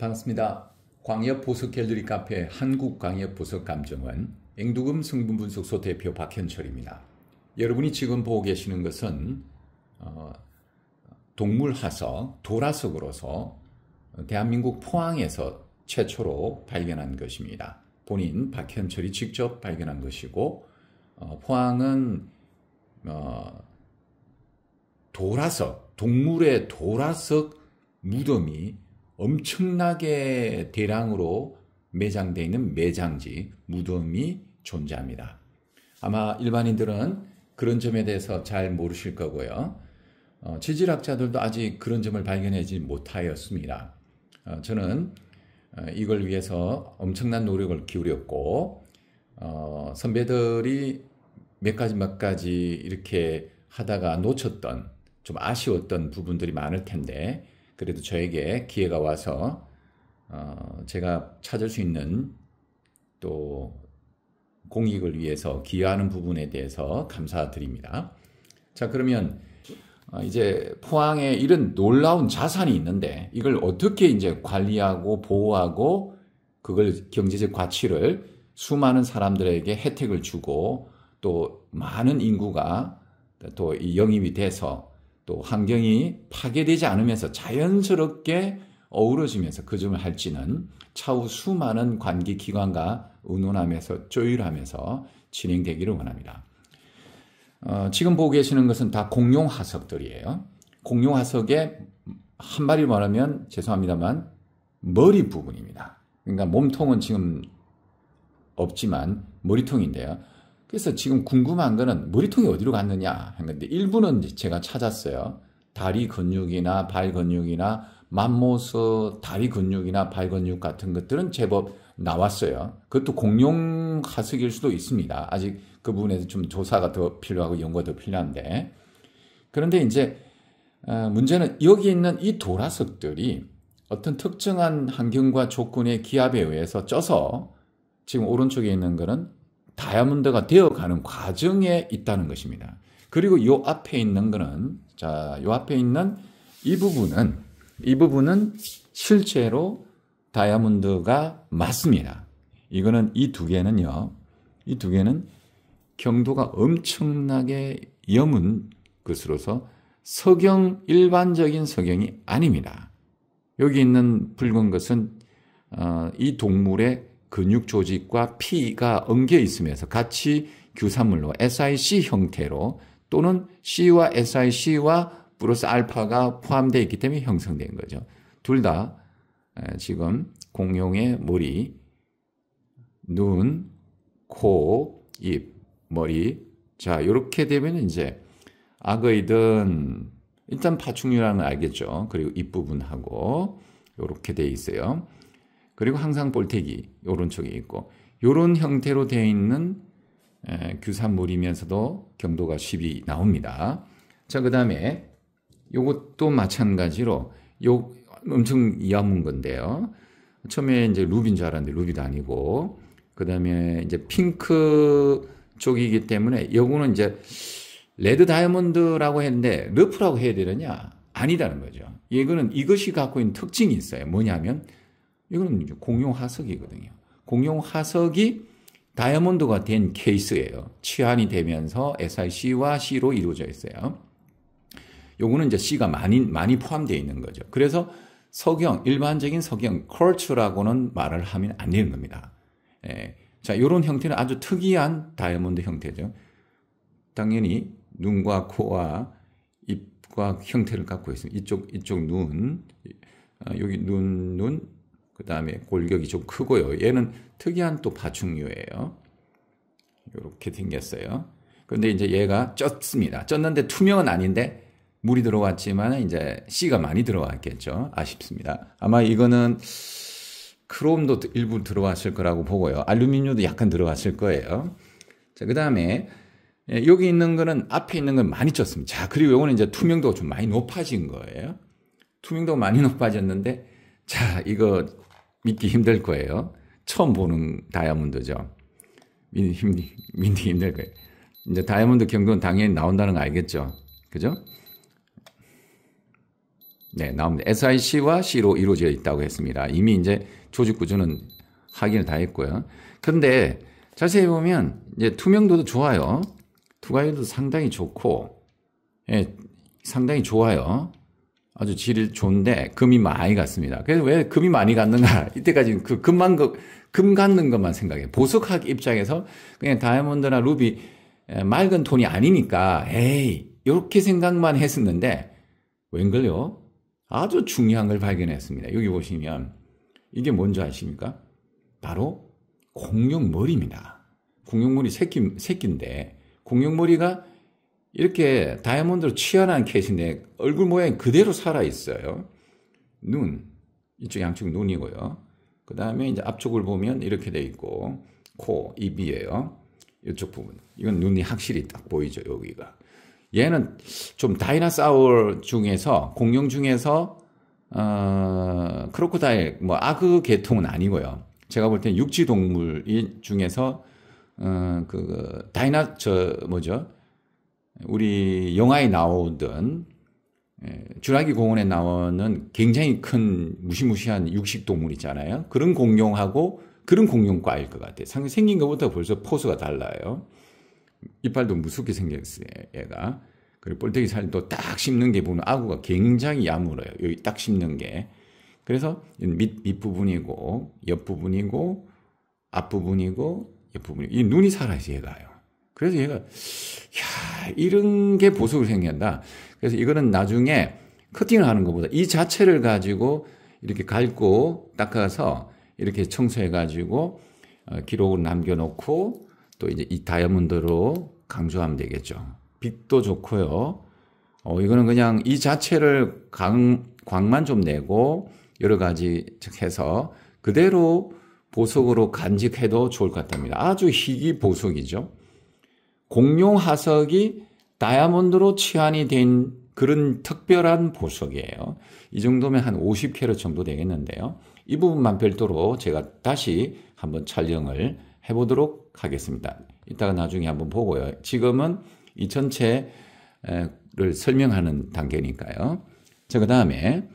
반갑습니다. 광협 보석 갤드리 카페 한국 광협 보석 감정원 앵두금 성분 분석소 대표 박현철입니다. 여러분이 지금 보고 계시는 것은 어, 동물 화석 도라석으로서 대한민국 포항에서 최초로 발견한 것입니다. 본인 박현철이 직접 발견한 것이고 어, 포항은 어, 도라석 동물의 도라석 무덤이 엄청나게 대량으로 매장되어 있는 매장지, 무덤이 존재합니다. 아마 일반인들은 그런 점에 대해서 잘 모르실 거고요. 어, 지질학자들도 아직 그런 점을 발견하지 못하였습니다. 어, 저는 어, 이걸 위해서 엄청난 노력을 기울였고, 어, 선배들이 몇 가지 몇 가지 이렇게 하다가 놓쳤던 좀 아쉬웠던 부분들이 많을 텐데, 그래도 저에게 기회가 와서 어, 제가 찾을 수 있는 또 공익을 위해서 기여하는 부분에 대해서 감사드립니다. 자 그러면 어, 이제 포항에 이런 놀라운 자산이 있는데 이걸 어떻게 이제 관리하고 보호하고 그걸 경제적 가치를 수많은 사람들에게 혜택을 주고 또 많은 인구가 또 영입이 돼서 또 환경이 파괴되지 않으면서 자연스럽게 어우러지면서 그 점을 할지는 차후 수많은 관계 기관과 의논하면서 조율하면서 진행되기를 원합니다. 어, 지금 보고 계시는 것은 다 공룡 화석들이에요. 공룡 화석의 한마리로 말하면 죄송합니다만 머리 부분입니다. 그러니까 몸통은 지금 없지만 머리통인데요. 그래서 지금 궁금한 거는 머리통이 어디로 갔느냐 한 건데 일부는 제가 찾았어요. 다리 근육이나 발 근육이나 만모스 다리 근육이나 발 근육 같은 것들은 제법 나왔어요. 그것도 공룡 하석일 수도 있습니다. 아직 그 부분에서 좀 조사가 더 필요하고 연구가 더 필요한데. 그런데 이제 어, 문제는 여기 있는 이 도라석들이 어떤 특정한 환경과 조건의 기압에 의해서 쪄서 지금 오른쪽에 있는 거는 다이아몬드가 되어가는 과정에 있다는 것입니다. 그리고 요 앞에 있는 거는 자, 요 앞에 있는 이 부분은 이 부분은 실제로 다이아몬드가 맞습니다. 이거는 이 두 개는요. 이 두 개는 경도가 엄청나게 염은 것으로서 석영 일반적인 석영이 아닙니다. 여기 있는 붉은 것은 어, 이 동물의 근육 조직과 피가 엉겨 있으면서 같이 규산물로 SIC 형태로 또는 C와 SIC와 플러스 알파가 포함되어 있기 때문에 형성된 거죠. 둘 다 지금 공룡의 머리, 눈, 코, 입, 머리. 자, 이렇게 되면 이제 악의든 일단 파충류라는 알겠죠. 그리고 입부분하고 이렇게 돼 있어요. 그리고 항상 볼테기 오른쪽에 있고 요런 형태로 되어 있는 에, 규산물이면서도 경도가 10이 나옵니다. 자, 그 다음에 요것도 마찬가지로 요 엄청 야문 건데요. 처음에 이제 루비인 줄 알았는데 루비도 아니고 그 다음에 이제 핑크 쪽이기 때문에 요거는 이제 레드 다이아몬드라고 했는데 러프라고 해야 되느냐? 아니다는 거죠. 이거는 이것이 갖고 있는 특징이 있어요. 뭐냐면 이거는 공용 화석이거든요. 공용 화석이 다이아몬드가 된 케이스예요. 치환이 되면서 SiC와 C로 이루어져 있어요. 요거는 이제 C가 많이 많이 포함되어 있는 거죠. 그래서 석영 일반적인 석영 컬처라고는 말을 하면 안 되는 겁니다. 예. 자, 요런 형태는 아주 특이한 다이아몬드 형태죠. 당연히 눈과 코와 입과 형태를 갖고 있어요 이쪽 이쪽 눈, 어, 여기 눈, 눈, 그 다음에 골격이 좀 크고요. 얘는 특이한 또 파충류예요. 이렇게 생겼어요. 그런데 이제 얘가 쪘습니다. 쪘는데 투명은 아닌데 물이 들어갔지만 이제 씨가 많이 들어갔겠죠. 아쉽습니다. 아마 이거는 크롬도 일부 들어왔을 거라고 보고요. 알루미늄도 약간 들어왔을 거예요. 자, 그 다음에 예, 여기 있는 거는 앞에 있는 건 많이 쪘습니다. 자, 그리고 요거는 이제 투명도가 좀 많이 높아진 거예요. 투명도가 많이 높아졌는데 자, 이거 믿기 힘들 거예요. 처음 보는 다이아몬드죠. 믿기, 힘들, 믿 힘들 거예요. 이제 다이아몬드 경도는 당연히 나온다는 거 알겠죠? 그죠? 네, 나옵니다. SIC와 C로 이루어져 있다고 했습니다. 이미 이제 조직 구조는 확인을 다 했고요. 그런데 자세히 보면 이제 투명도도 좋아요. 투과율도 상당히 좋고, 예, 상당히 좋아요. 아주 질이 좋은데 금이 많이 갔습니다. 그래서 왜 금이 많이 갔는가? 이때까지그 금만 금 갖는 것만 생각해. 보석학 입장에서 그냥 다이아몬드나 루비 맑은 돈이 아니니까 에이 이렇게 생각만 했었는데 웬걸요? 아주 중요한 걸 발견했습니다. 여기 보시면 이게 뭔지 아십니까? 바로 공룡머리입니다. 공룡머리 새끼 새끼인데 공룡머리가 이렇게 다이아몬드로 치환한 캐신데 얼굴 모양 그대로 살아 있어요. 눈 이쪽 양쪽 눈이고요. 그 다음에 이제 앞쪽을 보면 이렇게 돼 있고 코 입이에요. 이쪽 부분 이건 눈이 확실히 딱 보이죠 여기가. 얘는 좀 다이나사울 중에서 공룡 중에서 어, 크로코다일 뭐 아그 계통은 아니고요. 제가 볼 땐 육지 동물 중에서 어, 그, 그 다이나 저 뭐죠? 우리 영화에 나오던 예, 주라기 공원에 나오는 굉장히 큰 무시무시한 육식 동물 있잖아요. 그런 공룡하고 그런 공룡과일 것 같아. 상 생긴 것부터 벌써 포스가 달라요. 이빨도 무섭게 생겼어요, 얘가. 그리고 뻘떼기 살도 딱 씹는 게 보면 아구가 굉장히 야물어요. 여기 딱 씹는 게. 그래서 밑, 밑부분이고, 옆부분이고, 앞부분이고, 옆부분이고. 이 눈이 살아야지요 얘가요. 그래서 얘가 야 이런 게 보석을 생긴다. 그래서 이거는 나중에 커팅을 하는 것보다 이 자체를 가지고 이렇게 갈고 닦아서 이렇게 청소해 가지고 어, 기록을 남겨놓고 또 이제 이 다이아몬드로 강조하면 되겠죠. 빛도 좋고요. 어, 이거는 그냥 이 자체를 강, 광만 좀 내고 여러 가지 해서 그대로 보석으로 간직해도 좋을 것 같답니다. 아주 희귀 보석이죠. 공룡 화석이 다이아몬드로 치환이 된 그런 특별한 보석이에요. 이 정도면 한 50캐럿 정도 되겠는데요. 이 부분만 별도로 제가 다시 한번 촬영을 해보도록 하겠습니다. 이따가 나중에 한번 보고요. 지금은 이 전체를 설명하는 단계니까요. 자, 그 다음에,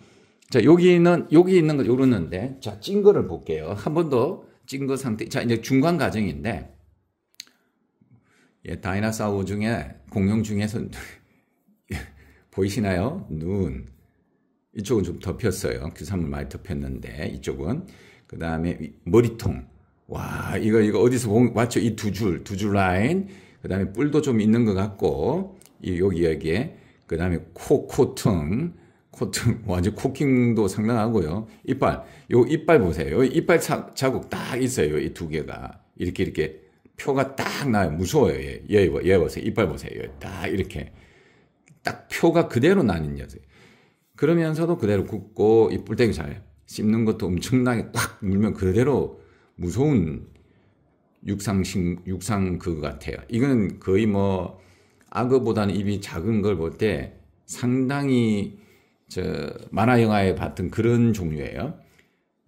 자, 여기는, 여기 있는 거, 요러는데, 자, 찐 거를 볼게요. 한 번 더 찐 거 상태. 자, 이제 중간 과정인데, 예, 다이나사우 중에 공룡 중에서 예, 보이시나요? 눈 이쪽은 좀 덮였어요. 귀삼물 그 많이 덮였는데 이쪽은 그 다음에 머리통 와 이거 이거 어디서 본 맞죠? 이 두 줄 두 줄 라인 그 다음에 뿔도 좀 있는 것 같고 이 여기 여기에 그 다음에 코 코퉁 코튼 완전 뭐 코킹도 상당하고요. 이빨 요 이빨 보세요. 요 이빨 자, 자국 딱 있어요. 이 두 개가 이렇게 이렇게 표가 딱 나요. 무서워요. 얘, 얘, 얘 보세요. 이빨 보세요. 얘, 딱 이렇게. 딱 표가 그대로 나는 녀 여자. 그러면서도 그대로 굽고이쁠때기잘해요 씹는 것도 엄청나게 꽉 물면 그대로 무서운 육상신 육상 그거 같아요. 이거는 거의 뭐 악어보다는 입이 작은 걸 볼 때 상당히 저 만화 영화에 봤던 그런 종류예요.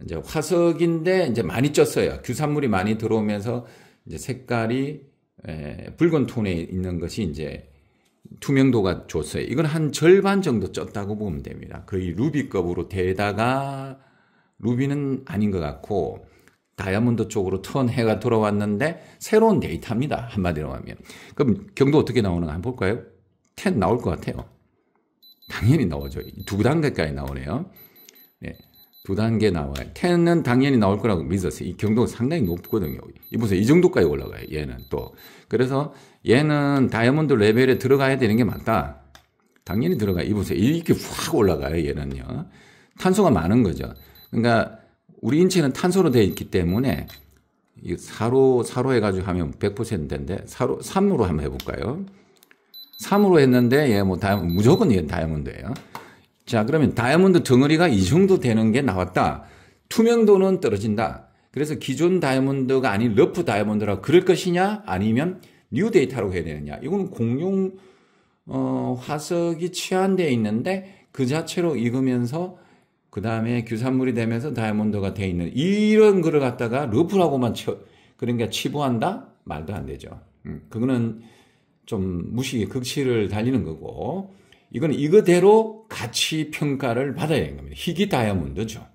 이제 화석인데 이제 많이 쪘어요. 규산물이 많이 들어오면서 이제 색깔이 에, 붉은 톤에 있는 것이 이제 투명도가 좋았어요. 이건 한 절반 정도 쪘다고 보면 됩니다. 거의 루비급으로 되다가 루비는 아닌 것 같고 다이아몬드 쪽으로 턴 해가 돌아왔는데 새로운 데이터입니다. 한마디로 하면. 그럼 경도 어떻게 나오는가 한번 볼까요? 10 나올 것 같아요. 당연히 나오죠. 두 단계까지 나오네요. 네. 두 단계 나와요. 10은 당연히 나올 거라고 믿었어요. 이 경도가 상당히 높거든요. 이 보세요. 이 정도까지 올라가요. 얘는 또. 그래서 얘는 다이아몬드 레벨에 들어가야 되는 게 맞다. 당연히 들어가. 이 보세요. 이렇게 확 올라가요. 얘는요. 탄소가 많은 거죠. 그러니까 우리 인체는 탄소로 되어 있기 때문에 이 4로, 4로 해가지고 하면 100%인데 4로, 3으로 한번 해볼까요? 3으로 했는데 얘 뭐 다이아 몬드 무조건 얘 다이아몬드예요. 자, 그러면 다이아몬드 덩어리가 이 정도 되는 게 나왔다. 투명도는 떨어진다. 그래서 기존 다이아몬드가 아닌 러프 다이아몬드라 그럴 것이냐 아니면 뉴 데이터로 해야 되느냐. 이거는 공룡 어, 화석이 취한되어 있는데 그 자체로 익으면서 그 다음에 규산물이 되면서 다이아몬드가 돼 있는 이런 글을 갖다가 러프라고만 쳐, 그러니까 치부한다? 말도 안 되죠. 음, 그거는 좀 무식의 극치를 달리는 거고 이건 이거대로 가치 평가를 받아야 하는 겁니다. 희귀 다이아몬드죠.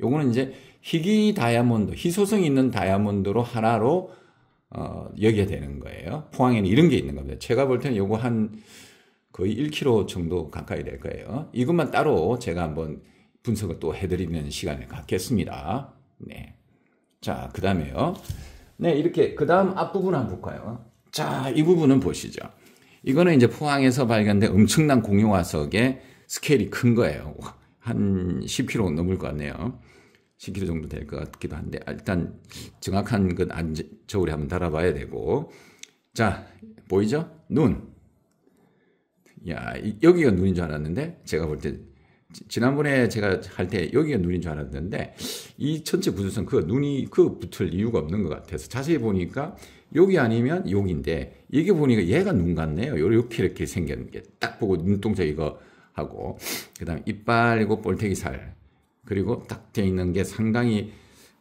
요거는 이제 희귀 다이아몬드, 희소성 있는 다이아몬드로 하나로 어, 여기야 되는 거예요. 포항에는 이런 게 있는 겁니다. 제가 볼 때는 요거 한 거의 1kg 정도 가까이 될 거예요. 이것만 따로 제가 한번 분석을 또 해드리는 시간을 갖겠습니다. 네. 자, 그 다음에요. 네, 이렇게, 그 다음 앞부분 한번 볼까요? 자, 이 부분은 보시죠. 이거는 이제 포항에서 발견된 엄청난 공용화석의 스케일이 큰 거예요. 한 10km 넘을 것 같네요. 10km 정도 될 것 같기도 한데 아, 일단 정확한 건 안, 저울에 한번 달아봐야 되고 자 보이죠? 눈. 야 여기가 눈인 줄 알았는데 제가 볼 때 지난번에 제가 할 때 여기가 눈인 줄 알았는데 이 전체 구조선 그 눈이 그 붙을 이유가 없는 것 같아서 자세히 보니까 여기 아니면 여기인데 이게 보니까 얘가 눈 같네요. 이렇게 이렇게 생겼는 게 딱 보고 눈동자 이거 하고 그다음 이빨이고 볼테기 살 그리고 딱 돼 있는 게 상당히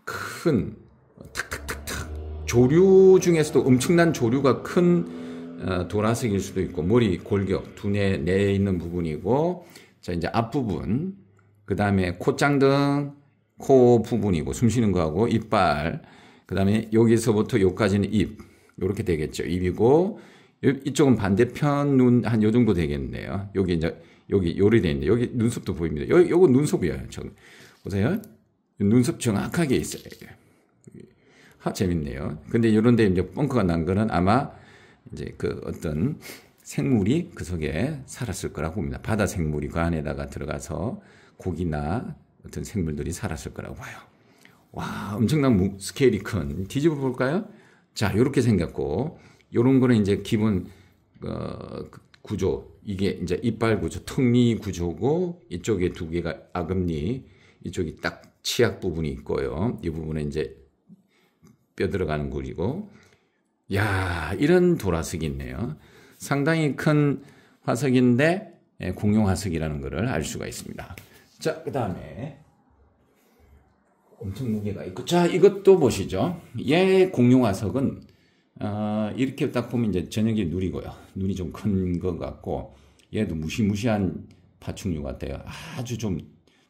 큰 탁탁탁탁 조류 중에서도 엄청난 조류가 큰 도라색일 어, 수도 있고 머리 골격 두뇌 내에 있는 부분이고 자 이제 앞부분 그 다음에 콧장등 코 부분이고 숨 쉬는 거하고 이빨 그 다음에 여기서부터 여기까지는 입. 이렇게 되겠죠. 입이고, 이쪽은 반대편 눈, 한 요 정도 되겠네요. 여기 이제, 여기 요리 되어 있는데, 여기 눈썹도 보입니다. 요, 요거 눈썹이에요. 저, 보세요. 눈썹 정확하게 있어요. 아, 재밌네요. 근데 요런데 이제 뻥크가 난 거는 아마 이제 그 어떤 생물이 그 속에 살았을 거라고 봅니다. 바다 생물이 그 안에다가 들어가서 고기나 어떤 생물들이 살았을 거라고 봐요. 와, 엄청난 스케일이 큰. 뒤집어 볼까요? 자, 요렇게 생겼고, 요런 거는 이제 기본, 어, 그 구조. 이게 이제 이빨 구조, 턱니 구조고, 이쪽에 두 개가 아금니, 이쪽이 딱 치약 부분이 있고요. 이 부분에 이제 뼈 들어가는 굴이고, 야 이런 도라색이 있네요. 상당히 큰 화석인데, 예, 공룡 화석이라는 것을 알 수가 있습니다. 자, 그 다음에 엄청 무게가 있고. 자, 이것도 보시죠. 얘 공룡화석은, 어, 이렇게 딱 보면 이제 저녁에 눈이고요. 눈이 좀 큰 것 같고, 얘도 무시무시한 파충류 같아요. 아주 좀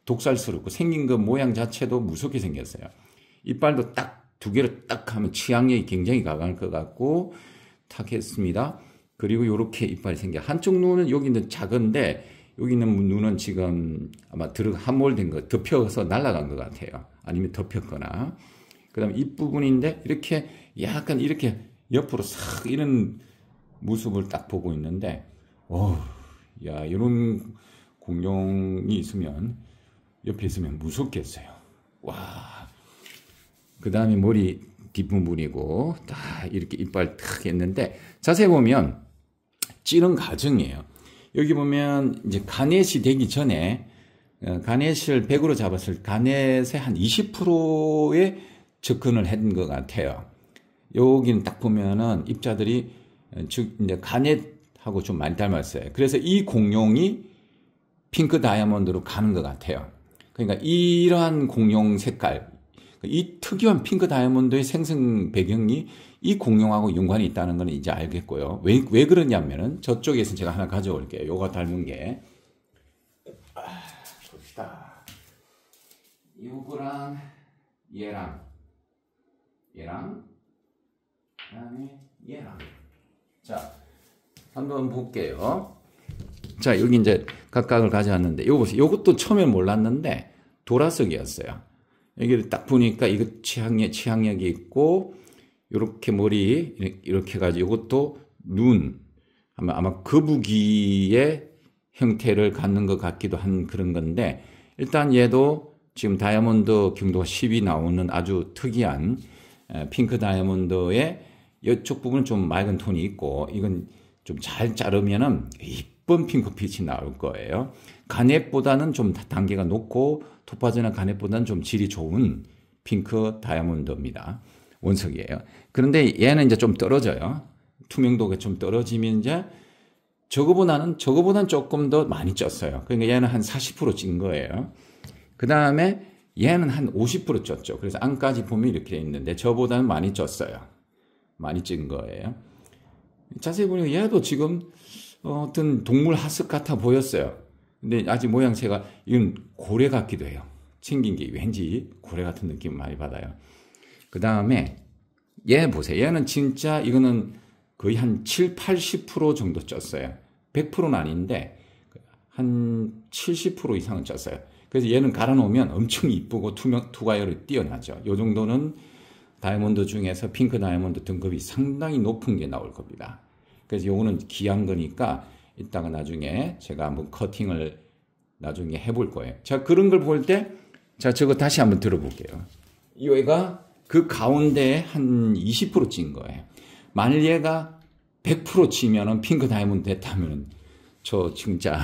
독살스럽고, 생긴 그 모양 자체도 무섭게 생겼어요. 이빨도 딱 두개로딱 하면 취향이 굉장히 강할 것 같고, 탁 했습니다. 그리고 이렇게 이빨이 생겨. 한쪽 눈은 여기는 작은데, 여기 있는 눈은 지금 아마 들어 함몰된 거, 덮여서 날아간 것 같아요. 아니면 덮였거나 그다음 입부분인데 이렇게 약간 이렇게 옆으로 싹 이런 모습을 딱 보고 있는데 어야 이런 공룡이 있으면 옆에 있으면 무섭겠어요. 와. 그 다음에 머리 뒷부분이고 딱 이렇게 이빨 탁 했는데 자세히 보면 찌른 과정이에요. 여기 보면 이제 가넷이 되기 전에 어, 가넷을 100으로 잡았을 가넷의 한2 0에 접근을 했던 것 같아요. 여기는 딱 보면은 입자들이 어, 즉 이제 가넷하고 좀 많이 닮았어요. 그래서 이 공룡이 핑크 다이아몬드로 가는 것 같아요. 그러니까 이러한 공룡 색깔, 이 특이한 핑크 다이아몬드의 생성 배경이 이 공룡하고 연관이 있다는 건 이제 알겠고요. 왜, 왜 그러냐면은 저쪽에서 제가 하나 가져올게요. 요거 닮은 게. 이거랑 얘랑 얘랑 그다음에 얘랑 자 한번 볼게요. 자 여기 이제 각각을 가져왔는데 요거 요것도 처음에 몰랐는데 도라석이었어요. 여기를 딱 보니까 이거 취향력 취향력이 있고 이렇게 머리 이렇게 가지고 이것도 눈 아마 아마 거북이의 형태를 갖는 것 같기도 한 그런 건데 일단 얘도 지금 다이아몬드 경도 10이 나오는 아주 특이한 핑크 다이아몬드의 이쪽 부분은 좀 맑은 톤이 있고 이건 좀 잘 자르면은 이쁜 핑크빛이 나올 거예요. 간액보다는 좀 단계가 높고 토파즈나 간액보다는 좀 질이 좋은 핑크 다이아몬드입니다. 원석이에요. 그런데 얘는 이제 좀 떨어져요. 투명도가 좀 떨어지면 이제 저거보다는 저거보다는 조금 더 많이 쪘어요. 그러니까 얘는 한 40%찐 거예요. 그 다음에 얘는 한 50% 쪘죠. 그래서 안까지 보면 이렇게 있는데 저보다는 많이 쪘어요. 많이 찐 거예요. 자세히 보니까 얘도 지금 어, 어떤 동물 하석 같아 보였어요. 근데 아직 모양새가 이건 고래 같기도 해요. 챙긴 게 왠지 고래 같은 느낌 을 많이 받아요. 그 다음에 얘 보세요. 얘는 진짜 이거는 거의 한 7, 80% 정도 쪘어요. 100%는 아닌데 한 70% 이상은 쪘어요. 그래서 얘는 갈아놓으면 엄청 이쁘고 투명, 투과열이 뛰어나죠. 요 정도는 다이아몬드 중에서 핑크 다이아몬드 등급이 상당히 높은 게 나올 겁니다. 그래서 요거는 귀한 거니까 이따가 나중에 제가 한번 커팅을 나중에 해볼 거예요. 자, 그런 걸 볼 때, 자, 저거 다시 한번 들어볼게요. 이 애가 그가운데한 20%찐 거예요. 만일 얘가 100% 치면은 핑크 다이아몬드 됐다면저 진짜,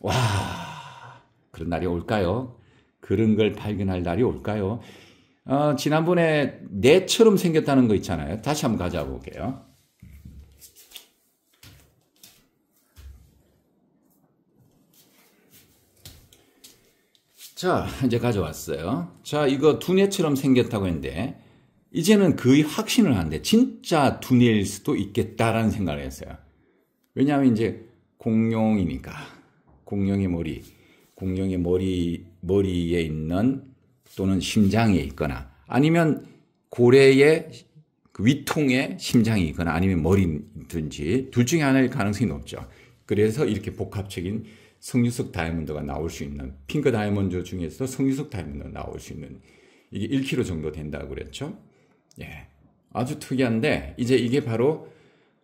와. 그런 날이 올까요? 그런 걸 발견할 날이 올까요? 어, 지난번에 내처럼 생겼다는 거 있잖아요. 다시 한번 가져볼게요. 자, 이제 가져왔어요. 자, 이거 두뇌처럼 생겼다고 했는데, 이제는 거의 확신을 하는데, 진짜 두뇌일 수도 있겠다라는 생각을 했어요. 왜냐하면 이제 공룡이니까, 공룡의 머리, 공룡의 머리, 머리에 있는 또는 심장에 있거나 아니면 고래의 위통에 심장이 있거나 아니면 머리든지 둘 중에 하나일 가능성이 높죠. 그래서 이렇게 복합적인 성유석 다이아몬드가 나올 수 있는 핑크 다이아몬드 중에서 성유석 다이아몬드가 나올 수 있는 이게 1kg 정도 된다고 그랬죠. 예. 아주 특이한데 이제 이게 바로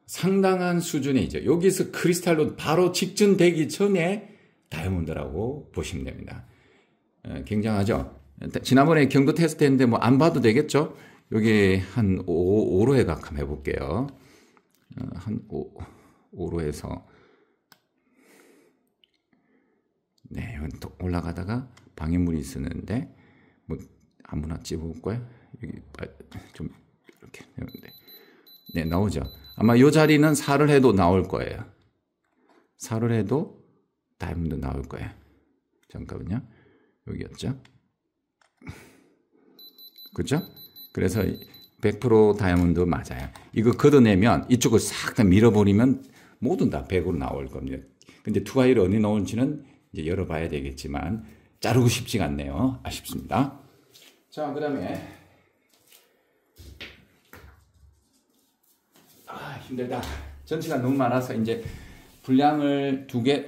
상당한 수준의 이제 여기서 크리스탈로 바로 직전되기 전에 다이아몬드라고 보시면 됩니다. 어, 굉장하죠? 지난번에 경도 테스트 했는데 뭐 안 봐도 되겠죠? 여기 한 5, 5로 해각함 해볼게요. 어, 한 5, 5로 해서 네, 올라가다가 방해물이 있었는데 뭐 아무나 집어볼까요? 여기 아, 좀 이렇게 되는데 네 나오죠. 아마 이 자리는 4를 해도 나올 거예요. 4를 해도 다이아몬드 나올 거예요. 잠깐만요. 여기였죠? 그죠? 그래서 100% 다이아몬드 맞아요. 이거 걷어내면 이쪽을 싹 다 밀어버리면 모든 다 100으로 나올 겁니다. 근데 투하이를 어디 넣을지는 이제 열어봐야 되겠지만 자르고 싶지 않네요. 아쉽습니다. 자, 그 다음에 아 힘들다. 전체가 너무 많아서 이제 분량을 두개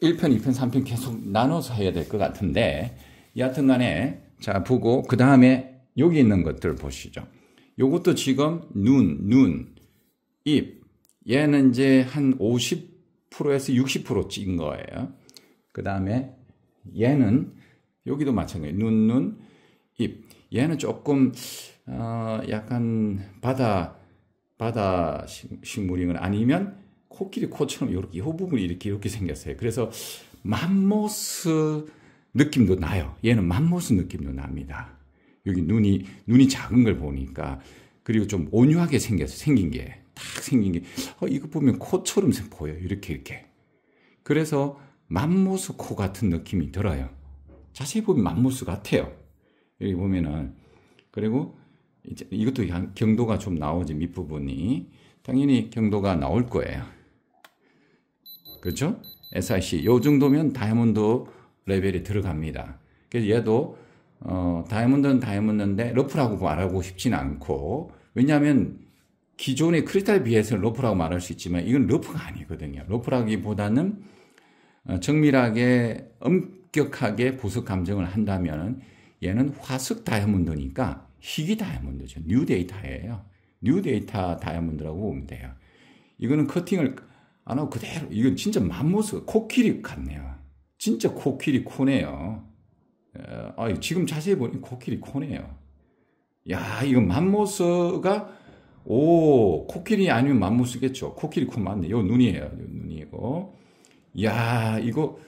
1편, 2편, 3편 계속 나눠서 해야 될 것 같은데 여하튼 간에 자 보고 그 다음에 여기 있는 것들 보시죠. 요것도 지금 눈, 눈, 입 얘는 이제 한 50%에서 60%찐 거예요. 그 다음에 얘는 여기도 마찬가지예요. 눈, 눈, 입 얘는 조금 어, 약간 바다 바다 식물인 건 아니면 코끼리 코처럼 이렇게 이 부분이 이렇게 이렇게 생겼어요. 그래서 맘모스 느낌도 나요. 얘는 맘모스 느낌도 납니다. 여기 눈이 눈이 작은 걸 보니까 그리고 좀 온유하게 생겼어 생긴 게 딱 생긴 게 어, 이거 보면 코처럼 보여 이렇게 이렇게 그래서 맘모스 코 같은 느낌이 들어요. 자세히 보면 맘모스 같아요. 여기 보면은 그리고 이제 이것도 경도가 좀 나오지 밑부분이 당연히 경도가 나올 거예요. 그렇죠? SIC 요 정도면 다이아몬드 레벨이 들어갑니다. 그래서 얘도 어, 다이아몬드는 다이아몬드인데 러프라고 말하고 싶진 않고 왜냐하면 기존의 크리스탈 비해서는 러프라고 말할 수 있지만 이건 러프가 아니거든요. 러프라기보다는 어, 정밀하게 엄격하게 보석 감정을 한다면 얘는 화석 다이아몬드니까 희귀 다이아몬드죠. 뉴 데이터예요. 뉴 데이터 다이아몬드라고 보면 돼요. 이거는 커팅을 안 하고 그대로 이건 진짜 맘모스 코끼리 같네요. 진짜 코끼리 코네요. 아, 지금 자세히 보니 코끼리 코네요. 야, 이거 맘모스가 오, 코끼리 아니면 맘모스겠죠. 코끼리 코 맞네. 요 눈이에요. 요 눈이고. 야, 이거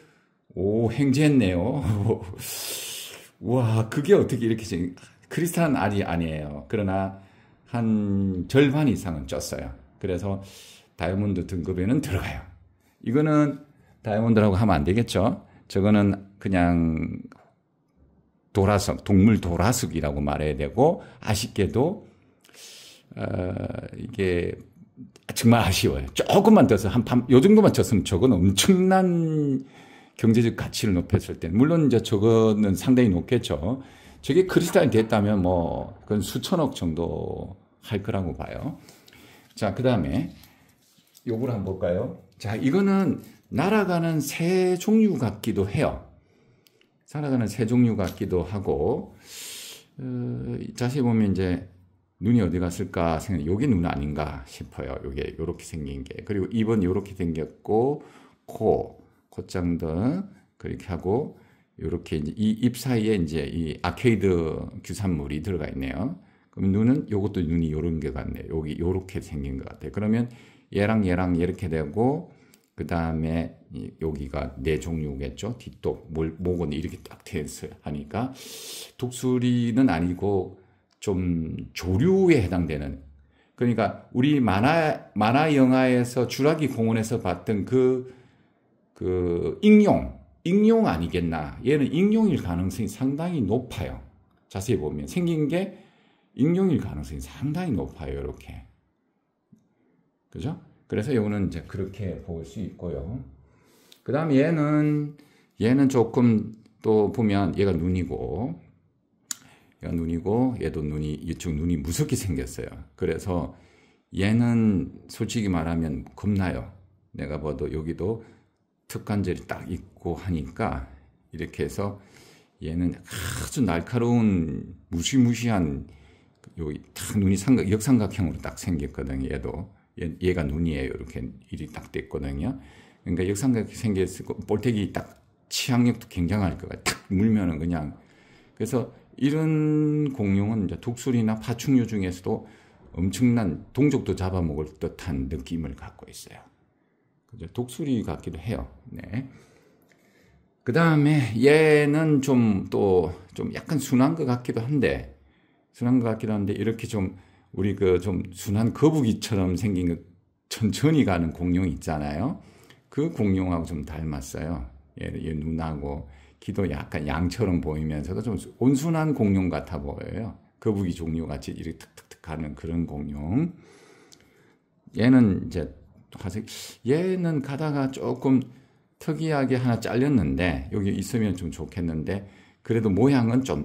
오, 행제했네요. 와, 그게 어떻게 이렇게 생 크리스탄 알이 아니에요. 그러나 한 절반 이상은 쪘어요. 그래서 다이아몬드 등급에는 들어가요. 이거는 다이아몬드라고 하면 안 되겠죠. 저거는 그냥 도라석, 동물 도라석이라고 말해야 되고 아쉽게도 어, 이게 정말 아쉬워요. 조금만 더서 한요 정도만 쳤으면 저건 엄청난 경제적 가치를 높였을 때 물론 이제 저거는 상당히 높겠죠. 저게 크리스탈이 됐다면 뭐 그건 수천억 정도 할 거라고 봐요. 자, 그다음에 요걸 한번 볼까요? 자, 이거는 날아가는 새 종류 같기도 해요. 살아가는 새 종류 같기도 하고, 어, 자세히 보면 이제 눈이 어디 갔을까 생각, 요게 눈 아닌가 싶어요. 요게 요렇게 생긴 게. 그리고 입은 요렇게 생겼고, 코, 콧장 등, 그렇게 하고, 요렇게 이제 이입 사이에 이제 이 아케이드 규산물이 들어가 있네요. 그럼 눈은 요것도 눈이 요런 게 같네요. 여기 요렇게 생긴 것 같아요. 그러면 얘랑 얘랑 이렇게 되고 그 다음에 여기가 네 종류겠죠. 뒷독, 목은 이렇게 딱 되어있어요. 하니까 독수리는 아니고 좀 조류에 해당되는 그러니까 우리 만화 만화 영화에서 주라기 공원에서 봤던 그그 그 익룡 그 익룡 아니겠나 얘는 익룡일 가능성이 상당히 높아요 자세히 보면 생긴 게 익룡일 가능성이 상당히 높아요 이렇게 그죠? 그래서 요거는 이제 그렇게 볼 수 있고요. 그 다음 얘는, 얘는 조금 또 보면 얘가 눈이고, 얘가 눈이고, 얘도 눈이, 이쪽 눈이 무섭게 생겼어요. 그래서 얘는 솔직히 말하면 겁나요. 내가 봐도 여기도 특관절이 딱 있고 하니까 이렇게 해서 얘는 아주 날카로운 무시무시한 여기 딱 눈이 삼각, 역삼각형으로 딱 생겼거든요. 얘도. 예, 얘, 가 눈이에요. 이렇게 일이 딱 됐거든요. 그러니까 역삼각이 생겼을 볼텍기딱 치악력도 굉장할 것같아 물면은 그냥. 그래서 이런 공룡은 이제 독수리나 파충류 중에서도 엄청난 동족도 잡아먹을 듯한 느낌을 갖고 있어요. 그죠? 독수리 같기도 해요. 네. 그 다음에 얘는 좀 또좀 좀 약간 순한 것 같기도 한데, 순한 것 같기도 한데, 이렇게 좀 우리 그 좀 순한 거북이처럼 생긴 그 천천히 가는 공룡 있잖아요. 그 공룡하고 좀 닮았어요. 얘, 얘 눈하고 기도 약간 양처럼 보이면서도 좀 온순한 공룡 같아 보여요. 거북이 종류 같이 이렇게 탁탁탁 가는 그런 공룡. 얘는 이제 화색 얘는 가다가 조금 특이하게 하나 잘렸는데 여기 있으면 좀 좋겠는데 그래도 모양은 좀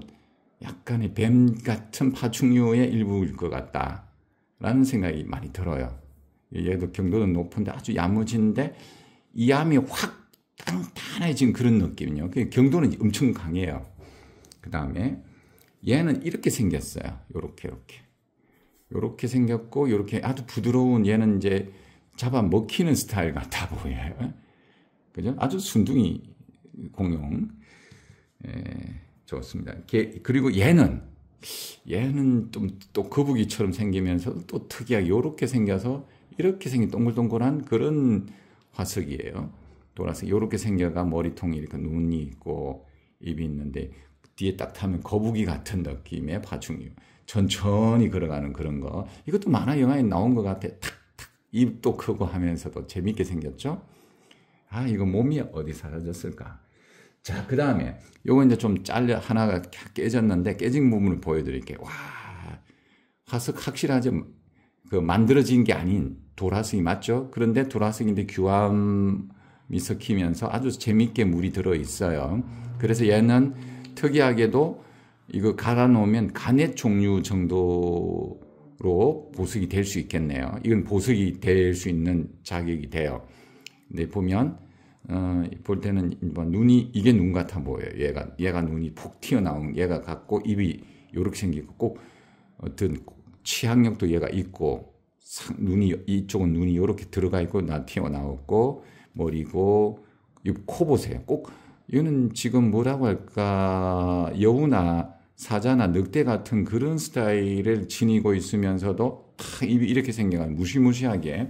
약간의 뱀 같은 파충류의 일부일 것 같다라는 생각이 많이 들어요. 얘도 경도는 높은데 아주 야무진데 이 암이 확 단단해진 그런 느낌이요. 경도는 엄청 강해요. 그 다음에 얘는 이렇게 생겼어요. 요렇게 요렇게 요렇게 생겼고 요렇게 아주 부드러운 얘는 이제 잡아 먹히는 스타일 같아 보여요. 그죠? 아주 순둥이 공룡. 에... 예. 좋습니다. 그리고 얘는 얘는 좀 또 거북이처럼 생기면서 또 특이하게 이렇게 생겨서 이렇게 생긴 동글동글한 그런 화석이에요. 돌아서 이렇게 생겨가 머리통이 이렇게 눈이 있고 입이 있는데 뒤에 딱 타면 거북이 같은 느낌의 파충류. 천천히 걸어가는 그런 거. 이것도 만화 영화에 나온 것 같아. 탁탁 입도 크고 하면서도 재밌게 생겼죠? 아, 이거 몸이 어디 사라졌을까? 자, 그 다음에 요거 이제 좀 잘려 하나가 깨졌는데 깨진 부분을 보여드릴게요. 와, 화석 확실하죠? 그 만들어진 게 아닌 도라성이 맞죠? 그런데 도라성인데 규함이 섞이면서 아주 재밌게 물이 들어 있어요. 그래서 얘는 특이하게도 이거 갈아 놓으면 간의 종류 정도로 보석이 될 수 있겠네요. 이건 보석이 될 수 있는 자격이 돼요. 근데 보면 어, 볼 때는 뭐 눈이 이게 눈 같아 보여요. 얘가 얘가 눈이 푹 튀어나온 얘가 갖고 입이 요렇게 생기고 꼭 어떤 취향력도 얘가 있고 상, 눈이 이쪽은 눈이 요렇게 들어가 있고 나 튀어나왔고 머리고 입코 보세요. 꼭 이거는 지금 뭐라고 할까 여우나 사자나 늑대 같은 그런 스타일을 지니고 있으면서도 탁 입이 이렇게 생겨가 무시무시하게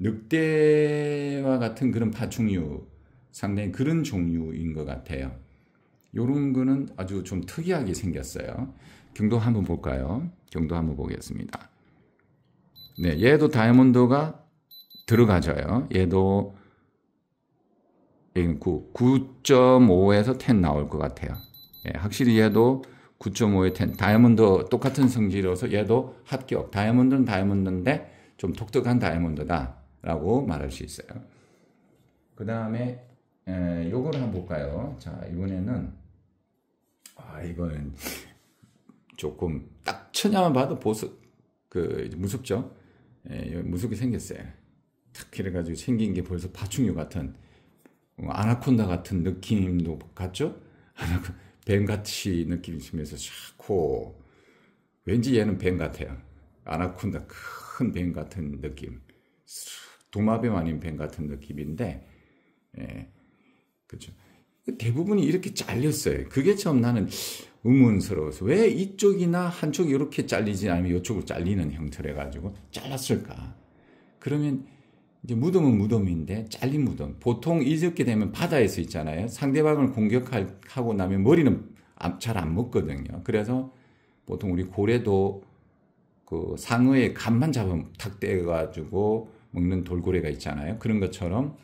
늑대와 같은 그런 파충류 상당히 그런 종류인 것 같아요. 요런 거는 아주 좀 특이하게 생겼어요. 경도 한번 볼까요? 경도 한번 보겠습니다. 네, 얘도 다이아몬드가 들어가져요. 얘도 9, 5에서10 나올 것 같아요. 예, 확실히 얘도 9.5에 10. 다이아몬드 똑같은 성질이어서 얘도 합격. 다이아몬드는 다이아몬드인데 좀 독특한 다이아몬드다. 라고 말할 수 있어요. 그 다음에 요걸 한번 볼까요? 자 이번에는 아 이건 조금 딱천냐만 봐도 보습 그 무섭죠? 예, 무섭게 생겼어요. 탁 이래가지고 생긴 게 벌써 파충류 같은 뭐 아나콘다 같은 느낌도 같죠? 아나콘 뱀같이 느낌이 있으면서 샤코 왠지 얘는 뱀 같아요. 아나콘다 큰 뱀 같은 느낌. 도마뱀 아닌 뱀 같은 느낌인데, 예, 그죠. 대부분이 이렇게 잘렸어요. 그게 참 나는 의문스러워서 왜 이쪽이나 한쪽이 이렇게 잘리지 않으면 이쪽으로 잘리는 형태래 가지고 잘랐을까? 그러면 이제 무덤은 무덤인데 잘린 무덤. 보통 이렇게 되면 바다에서 있잖아요. 상대방을 공격하고 나면 머리는 잘 안 먹거든요. 그래서 보통 우리 고래도 그 상어의 간만 잡으면 탁 떼가지고 먹는 돌고래가 있잖아요. 그런 것처럼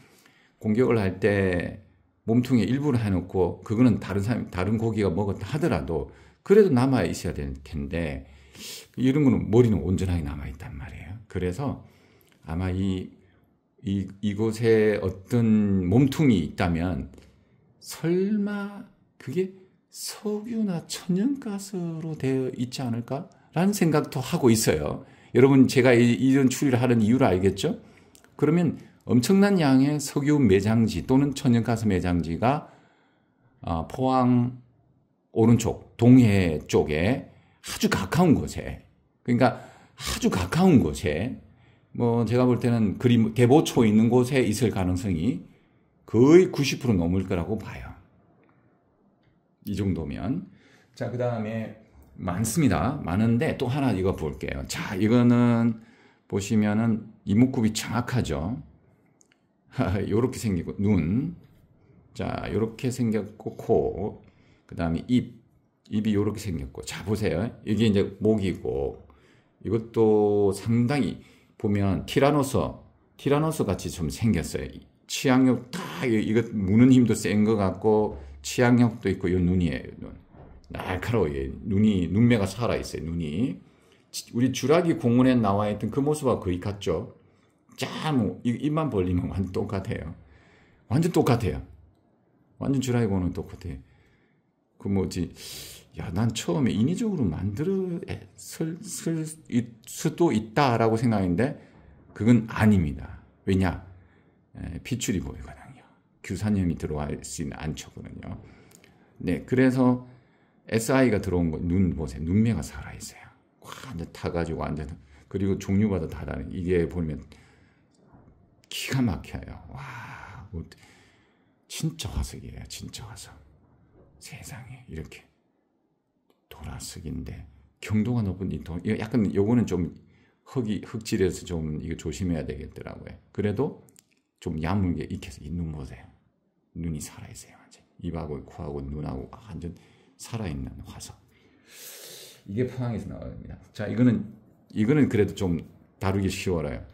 공격을 할 때 몸통에 일부를 해놓고 그거는 다른 사람, 다른 고기가 먹었다 하더라도 그래도 남아 있어야 될 텐데 이런 거는 머리는 온전하게 남아 있단 말이에요. 그래서 아마 이, 이 이곳에 어떤 몸통이 있다면 설마 그게 석유나 천연가스로 되어 있지 않을까라는 생각도 하고 있어요. 여러분 제가 이런 추리를 하는 이유를 알겠죠? 그러면 엄청난 양의 석유 매장지 또는 천연가스 매장지가 어, 포항 오른쪽 동해 쪽에 아주 가까운 곳에 그러니까 아주 가까운 곳에 뭐 제가 볼 때는 그림 대보초 있는 곳에 있을 가능성이 거의 90% 넘을 거라고 봐요. 이 정도면 자, 그다음에 많습니다. 많은데 또 하나 이거 볼게요. 자, 이거는 보시면은 이목구비 정확하죠. 이렇게 생기고 눈. 자, 이렇게 생겼고 코. 그다음에 입. 입이 이렇게 생겼고. 자, 보세요. 이게 이제 목이고 이것도 상당히 보면 티라노서 티라노서 같이 좀 생겼어요. 치악력 딱이거 무는 힘도 센 것 같고 치악력도 있고 요 눈이에요, 눈. 날카로워요. 눈이 눈매가 살아 있어요. 눈이 우리 주라기 공원에 나와 있던 그 모습과 거의 같죠. 짬 입만 벌리면 완전 똑같아요. 완전 똑같아요. 완전 주라기 공원은 똑같아요. 그 뭐지? 야, 난 처음에 인위적으로 만들어 쓸 수도 있다라고 생각했는데 그건 아닙니다. 왜냐? 피출이 보이거든요. 규산염이 들어갈 수 있는 안초거든요. 네, 그래서 SI가 들어온 거, 눈 보세요. 눈매가 살아있어요. 완전 타가지고 완전. 그리고 종류마다 다 다른. 이게 보면 기가 막혀요. 와, 뭐 진짜 화석이에요. 진짜 화석. 세상에. 이렇게. 도라석인데. 경도가 높은 이 도, 약간 요거는 좀 흙이, 흙질에서 좀 이거 조심해야 되겠더라고요. 그래도 좀 야물게 익혀서 이 눈 보세요. 눈이 살아있어요. 완전. 입하고 코하고 눈하고 완전. 살아있는 화석. 이게 포항에서 나옵니다. 자, 이거는 이거는 그래도 좀 다루기 쉬워요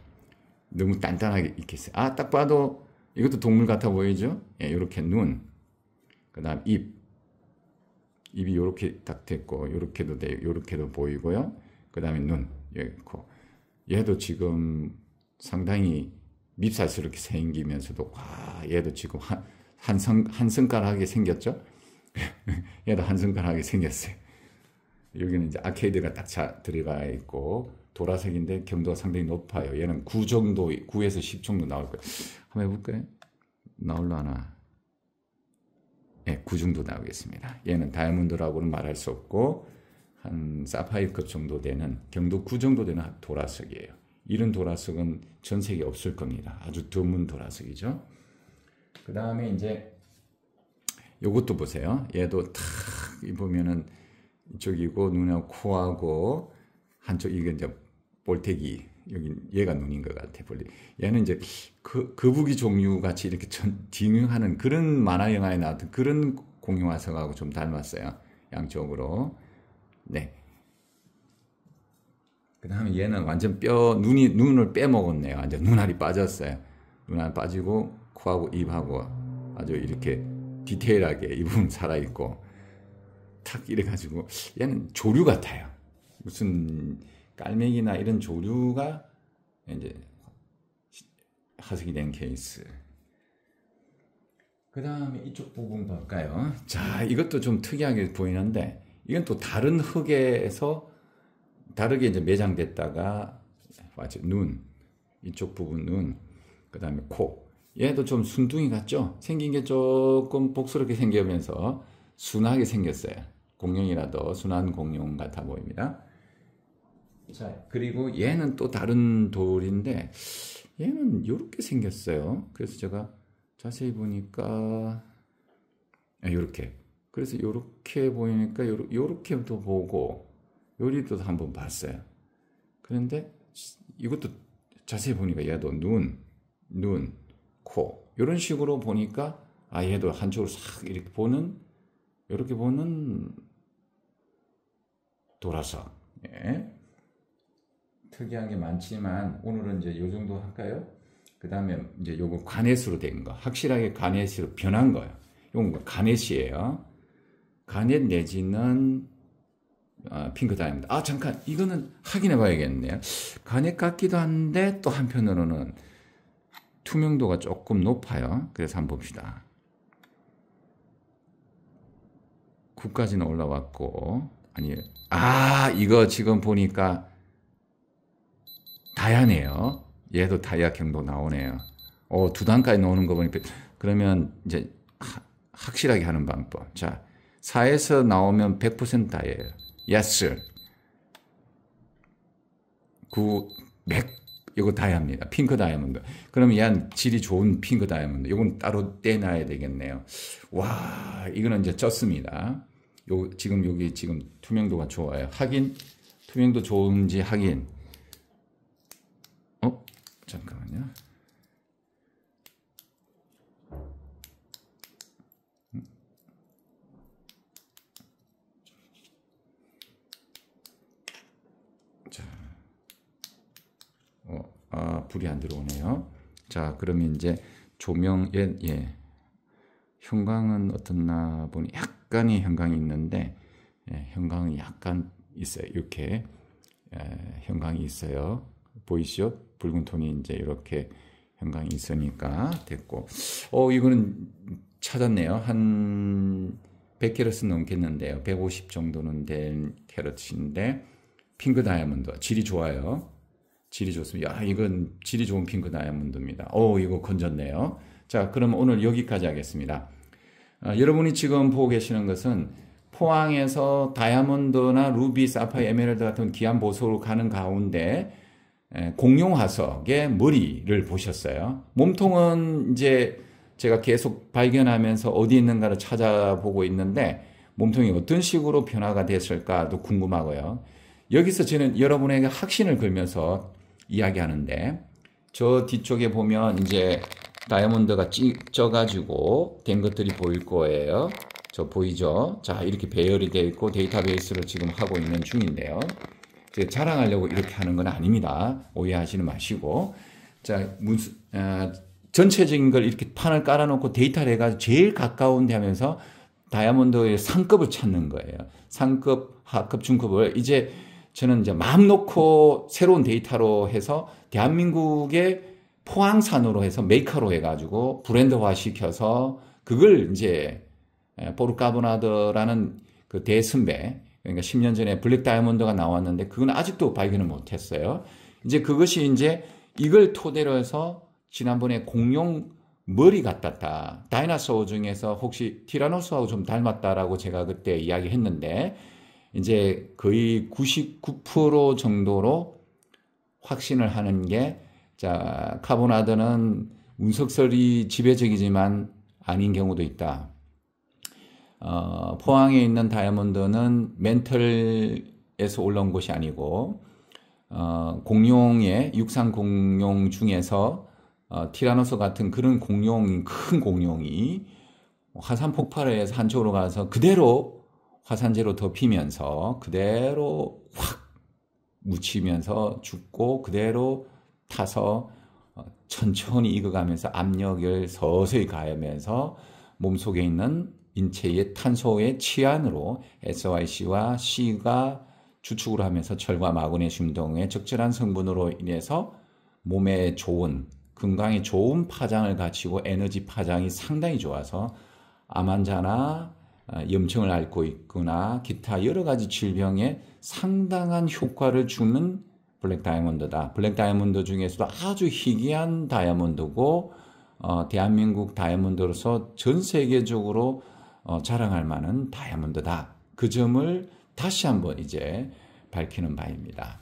너무 단단하게 익혔어요. 아, 딱 봐도 이것도 동물 같아 보이죠? 예, 이렇게 눈, 그다음 입, 입이 이렇게 딱 됐고, 이렇게도 돼, 이렇게도 보이고요. 그다음에 눈, 여기 코. 얘도 지금 상당히 밉살스럽게 생기면서도 와, 얘도 지금 한 한성 한성깔하게 생겼죠? 얘도 한순간하게 생겼어요. 여기는 이제 아케이드가 딱 차, 들어가 있고 도라색인데 경도가 상당히 높아요. 얘는 9 정도, 9에서 10 정도 나올 거예요. 한번 해볼까요? 나올라나? 네, 예, 9 정도 나오겠습니다. 얘는 다이아몬드라고는 말할 수 없고 한사파이급 정도 되는 경도 9 정도 되는 도라색이에요. 이런 도라색은 전 세계에 없을 겁니다. 아주 드문 도라색이죠. 그 다음에 이제 요것도 보세요. 얘도 탁 보면은 이쪽이고 눈하고 코하고 한쪽 이게 이제 볼테기 여기 얘가 눈인 것 같아 볼리. 얘는 이제 그 거북이 종류 같이 이렇게 전 딩하는 그런 만화 영화에 나왔던 그런 공룡화석하고 좀 닮았어요. 양쪽으로. 네. 그다음에 얘는 완전 뼈 눈이 눈을 빼먹었네요. 완전 눈알이 빠졌어요. 눈알 빠지고 코하고 입하고 아주 이렇게 디테일하게 이 부분 살아있고 탁 이래가지고 얘는 조류 같아요. 무슨 깔맹이나 이런 조류가 이제 하색이된 케이스. 그 다음에 이쪽 부분 볼까요? 자, 이것도 좀 특이하게 보이는데 이건 또 다른 흙에서 다르게 이제 매장됐다가 맞죠? 눈 이쪽 부분 눈, 그 다음에 코 얘도 좀 순둥이 같죠? 생긴 게 조금 복스럽게 생기면서 순하게 생겼어요. 공룡이라도 순한 공룡 같아 보입니다. 자, 그리고 얘는 또 다른 돌인데 얘는 이렇게 생겼어요. 그래서 제가 자세히 보니까 이렇게. 아, 그래서 이렇게 보이니까 이렇게도 보고 요리도 한번 봤어요. 그런데 이것도 자세히 보니까 얘도 눈, 눈, 코 이런 식으로 보니까 아 얘도 한쪽으로 싹 이렇게 보는 이렇게 보는 돌아서 예. 특이한 게 많지만 오늘은 이제 요 정도 할까요? 그 다음에 이제 요거 간넷수로된 거, 확실하게 간넷수로 변한 거예요. 요거간넷이예요간넷 뭐 내지는 아, 핑크다입니다. 아 잠깐 이거는 확인해 봐야겠네요. 간넷 같기도 한데 또 한편으로는 투명도가 조금 높아요. 그래서 한번 봅시다. 9까지는 올라왔고 아니 아 이거 지금 보니까 다야네요. 얘도 다야 경도 나오네요. 어, 두 단까지 나오는 거 보니까 그러면 이제 하, 확실하게 하는 방법. 자, 4에서 나오면 100% 다예요. yes. 9 100 이거 다이아입니다. 핑크 다이아몬드. 그럼 얘한 질이 좋은 핑크 다이아몬드. 이건 따로 떼놔야 되겠네요. 와, 이거는 이제 쪘습니다. 요, 지금 여기 지금 투명도가 좋아요. 하긴, 투명도 좋은지 하긴. 어? 잠깐만요. 불이 안 들어오네요. 자, 그러면 이제 조명 예, 예. 형광은 어떻나 보니 약간의 형광이 있는데 예, 형광은 약간 있어요. 이렇게 예, 형광이 있어요. 보이시죠? 붉은 톤이 이제 이렇게 형광이 있으니까 됐고. 어, 이거는 찾았네요. 한 100캐럿은 넘겠는데요. 150 정도는 된 캐럿인데 핑크 다이아몬드 질이 좋아요. 질이 좋습니다. 야, 이건 질이 좋은 핑크 다이아몬드입니다. 오, 이거 건졌네요. 자, 그럼 오늘 여기까지 하겠습니다. 아, 여러분이 지금 보고 계시는 것은 포항에서 다이아몬드나 루비, 사파이, 에메랄드 같은 귀한 보석으로 가는 가운데 공룡 화석의 머리를 보셨어요. 몸통은 이제 제가 계속 발견하면서 어디 있는가를 찾아보고 있는데 몸통이 어떤 식으로 변화가 됐을까도 궁금하고요. 여기서 저는 여러분에게 확신을 걸면서 이야기하는데 저 뒤쪽에 보면 이제 다이아몬드가 찢어가지고 된 것들이 보일 거예요. 저 보이죠? 자, 이렇게 배열이 되어 있고 데이터베이스를 지금 하고 있는 중인데요. 이제 자랑하려고 이렇게 하는 건 아닙니다. 오해하시는 마시고. 자, 무슨, 아, 전체적인 걸 이렇게 판을 깔아놓고 데이터를 해가지고 제일 가까운 데 하면서 다이아몬드의 상급을 찾는 거예요. 상급, 하급, 중급을 이제 저는 이제 마음 놓고 새로운 데이터로 해서 대한민국의 포항산으로 해서 메이커로 해가지고 브랜드화 시켜서 그걸 이제 포르카보나더라는그 대선배 그러니까 10년 전에 블랙 다이아몬드가 나왔는데 그건 아직도 발견을 못했어요. 이제 그것이 이제 이걸 토대로 해서 지난번에 공룡 머리 같았다. 다이나소어 중에서 혹시 티라노하고좀 닮았다라고 제가 그때 이야기했는데 이제 거의 99% 정도로 확신을 하는 게, 자, 카보나드는 운석설이 지배적이지만 아닌 경우도 있다. 어, 포항에 있는 다이아몬드는 멘털에서 올라온 것이 아니고, 어, 공룡의, 육상 공룡 중에서 어, 티라노스 같은 그런 공룡, 큰 공룡이 화산 폭발에 해서 쪽으로 가서 그대로 화산재로 덮이면서 그대로 확 묻히면서 죽고 그대로 타서 어, 천천히 익어가면서 압력을 서서히 가하면서 몸속에 있는 인체의 탄소의 치안으로 SYC와 C가 주축을 하면서 철과 마그네슘 등의 적절한 성분으로 인해서 몸에 좋은 건강에 좋은 파장을 갖추고 에너지 파장이 상당히 좋아서 암환자나 아, 염증을 앓고 있거나 기타 여러 가지 질병에 상당한 효과를 주는 블랙 다이아몬드다. 블랙 다이아몬드 중에서도 아주 희귀한 다이아몬드고 어, 대한민국 다이아몬드로서 전 세계적으로 어, 자랑할 만한 다이아몬드다. 그 점을 다시 한번 이제 밝히는 바입니다.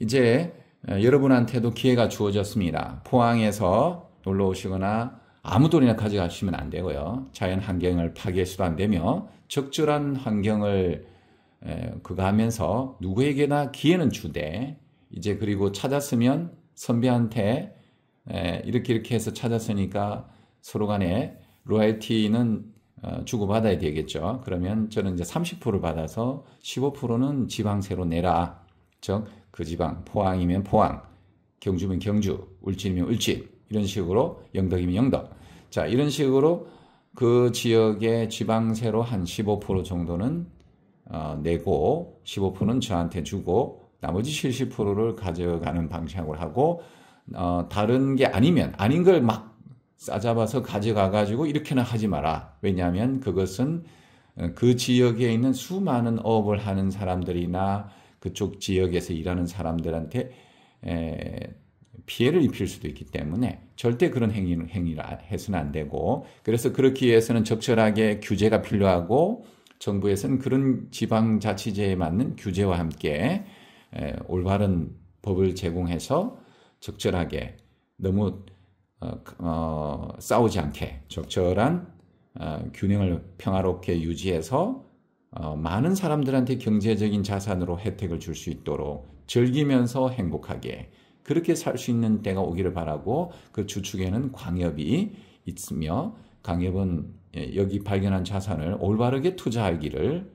이제 어, 여러분한테도 기회가 주어졌습니다. 포항에서 놀러 오시거나 아무 돈이나 가져가시면 안 되고요. 자연 환경을 파괴해서도 안 되며 적절한 환경을 그거 하면서 누구에게나 기회는 주되 이제 그리고 찾았으면 선배한테 이렇게 이렇게 해서 찾았으니까 서로 간에 로얄티는 어, 주고받아야 되겠죠. 그러면 저는 이제 30%를 받아서 15%는 지방세로 내라. 즉, 그 지방, 포항이면 포항, 경주면 경주, 울진이면 울진, 이런 식으로 영덕이면 영덕. 자, 이런 식으로 그 지역의 지방세로 한 15% 정도는 어, 내고 15%는 저한테 주고 나머지 70%를 가져가는 방향으로 하고 어, 다른 게 아니면 아닌 걸 막 싸잡아서 가져가 가지고 이렇게는 하지 마라. 왜냐하면 그것은 어, 그 지역에 있는 수많은 업을 하는 사람들이나 그쪽 지역에서 일하는 사람들한테 에, 피해를 입힐 수도 있기 때문에 절대 그런 행위는 행위를 해서는 안 되고 그래서 그렇기 위해서는 적절하게 규제가 필요하고 정부에서는 그런 지방자치제에 맞는 규제와 함께 올바른 법을 제공해서 적절하게 너무 어, 어, 싸우지 않게 적절한 어, 균형을 평화롭게 유지해서 어, 많은 사람들한테 경제적인 자산으로 혜택을 줄 수 있도록 즐기면서 행복하게 그렇게 살 수 있는 때가 오기를 바라고 그 주축에는 광협이 있으며 광협은 예, 여기 발견한 자산을 올바르게 투자하기를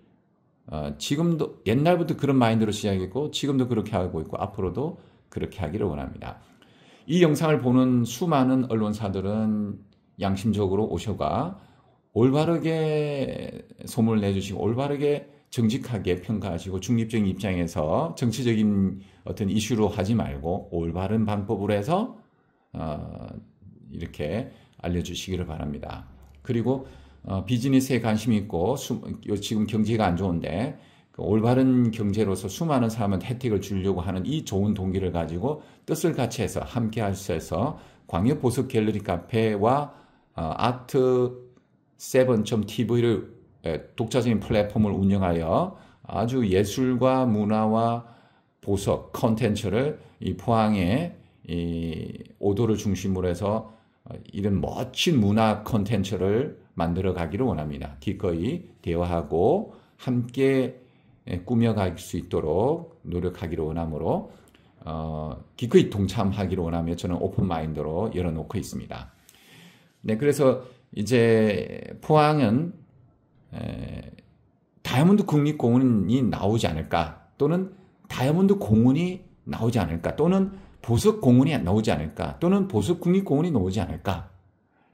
어, 지금도 옛날부터 그런 마인드로 시작했고 지금도 그렇게 하고 있고 앞으로도 그렇게 하기를 원합니다. 이 영상을 보는 수많은 언론사들은 양심적으로 오셔가 올바르게 소문을 내주시고 올바르게 정직하게 평가하시고 중립적인 입장에서 정치적인 어떤 이슈로 하지 말고 올바른 방법으로 해서 어, 이렇게 알려주시기를 바랍니다. 그리고 어, 비즈니스에 관심 있고 수, 지금 경제가 안 좋은데 그 올바른 경제로서 수많은 사람한테 혜택을 주려고 하는 이 좋은 동기를 가지고 뜻을 같이 해서 함께 할수있서 광역 보석 갤러리 카페와 어, 아트 7.tv를 예, 독자적인 플랫폼을 운영하여 아주 예술과 문화와 보석 컨텐츠를 이포항의이 오도를 중심으로 해서 이런 멋진 문화 컨텐츠를 만들어 가기를 원합니다. 기꺼이 대화하고 함께 꾸며갈 수 있도록 노력하기를 원하므로 어, 기꺼이 동참하기를 원하며 저는 오픈 마인드로 열어놓고 있습니다. 네, 그래서 이제 포항은 에, 다이아몬드 국립공원이 나오지 않을까 또는 다이아몬드 공원이 나오지 않을까 또는 보석 공원이 나오지 않을까 또는 보석 국립 공원이 나오지 않을까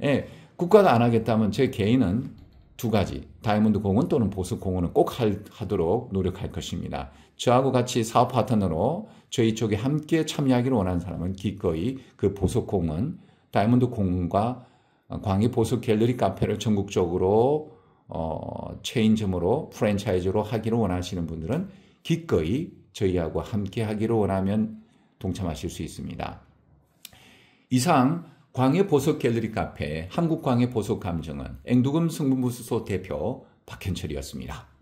예, 국가가 안 하겠다면 제 개인은 두 가지 다이아몬드 공원 또는 보석 공원은 꼭 할, 하도록 노력할 것입니다. 저하고 같이 사업 파트너로 저희 쪽에 함께 참여하기를 원하는 사람은 기꺼이 그 보석 공원 다이아몬드 공원과 광희 보석 갤러리 카페를 전국적으로 어, 체인점으로 프랜차이즈로 하기를 원하시는 분들은 기꺼이 저희하고 함께 하기로 원하면 동참하실 수 있습니다. 이상 광해 보석 갤러리 카페 한국 광해 보석 감정은 앵두금 성분부수소 대표 박현철이었습니다.